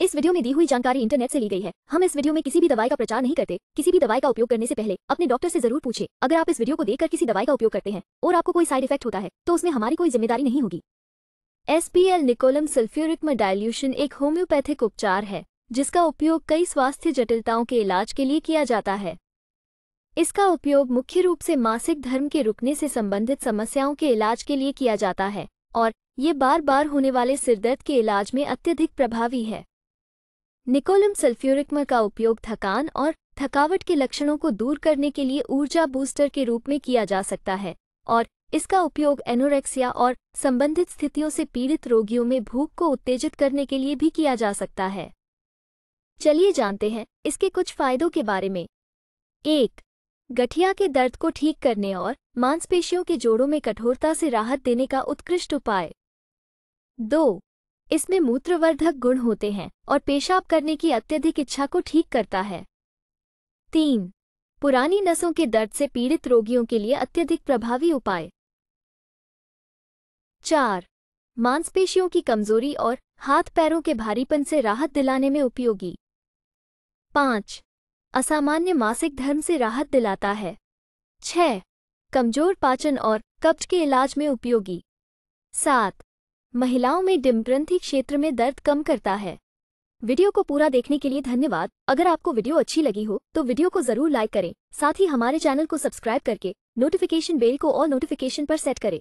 इस वीडियो में दी हुई जानकारी इंटरनेट से ली गई है हम इस वीडियो में किसी भी दवाई का प्रचार नहीं करते किसी भी दवाई का उपयोग करने से पहले अपने डॉक्टर से जरूर पूछे अगर आप इस वीडियो को देखकर किसी दवाई का उपयोग करते हैं और आपको कोई साइड इफेक्ट होता है तो उसमें हमारी कोई जिम्मेदारी नहीं होगी एस निकोलम सल्फ्यूरिक में डायल्यूशन एक होम्योपैथिक उपचार है जिसका उपयोग कई स्वास्थ्य जटिलताओं के इलाज के लिए किया जाता है इसका उपयोग मुख्य रूप से मासिक धर्म के रुकने से संबंधित समस्याओं के इलाज के लिए किया जाता है और ये बार बार होने वाले सिरदर्द के इलाज में अत्यधिक प्रभावी है निकोलम सल्फ्यूरिकमर का उपयोग थकान और थकावट के लक्षणों को दूर करने के लिए ऊर्जा बूस्टर के रूप में किया जा सकता है और इसका उपयोग एनोरेक्सिया और संबंधित स्थितियों से पीड़ित रोगियों में भूख को उत्तेजित करने के लिए भी किया जा सकता है चलिए जानते हैं इसके कुछ फायदों के बारे में एक गठिया के दर्द को ठीक करने और मांसपेशियों के जोड़ों में कठोरता से राहत देने का उत्कृष्ट उपाय दो इसमें मूत्रवर्धक गुण होते हैं और पेशाब करने की अत्यधिक इच्छा को ठीक करता है तीन पुरानी नसों के दर्द से पीड़ित रोगियों के लिए अत्यधिक प्रभावी उपाय चार मांसपेशियों की कमजोरी और हाथ पैरों के भारीपन से राहत दिलाने में उपयोगी पांच असामान्य मासिक धर्म से राहत दिलाता है छह कमजोर पाचन और कब्ज के इलाज में उपयोगी सात महिलाओं में डिमग्रंथि क्षेत्र में दर्द कम करता है वीडियो को पूरा देखने के लिए धन्यवाद अगर आपको वीडियो अच्छी लगी हो तो वीडियो को जरूर लाइक करें साथ ही हमारे चैनल को सब्सक्राइब करके नोटिफिकेशन बेल को ऑल नोटिफिकेशन पर सेट करें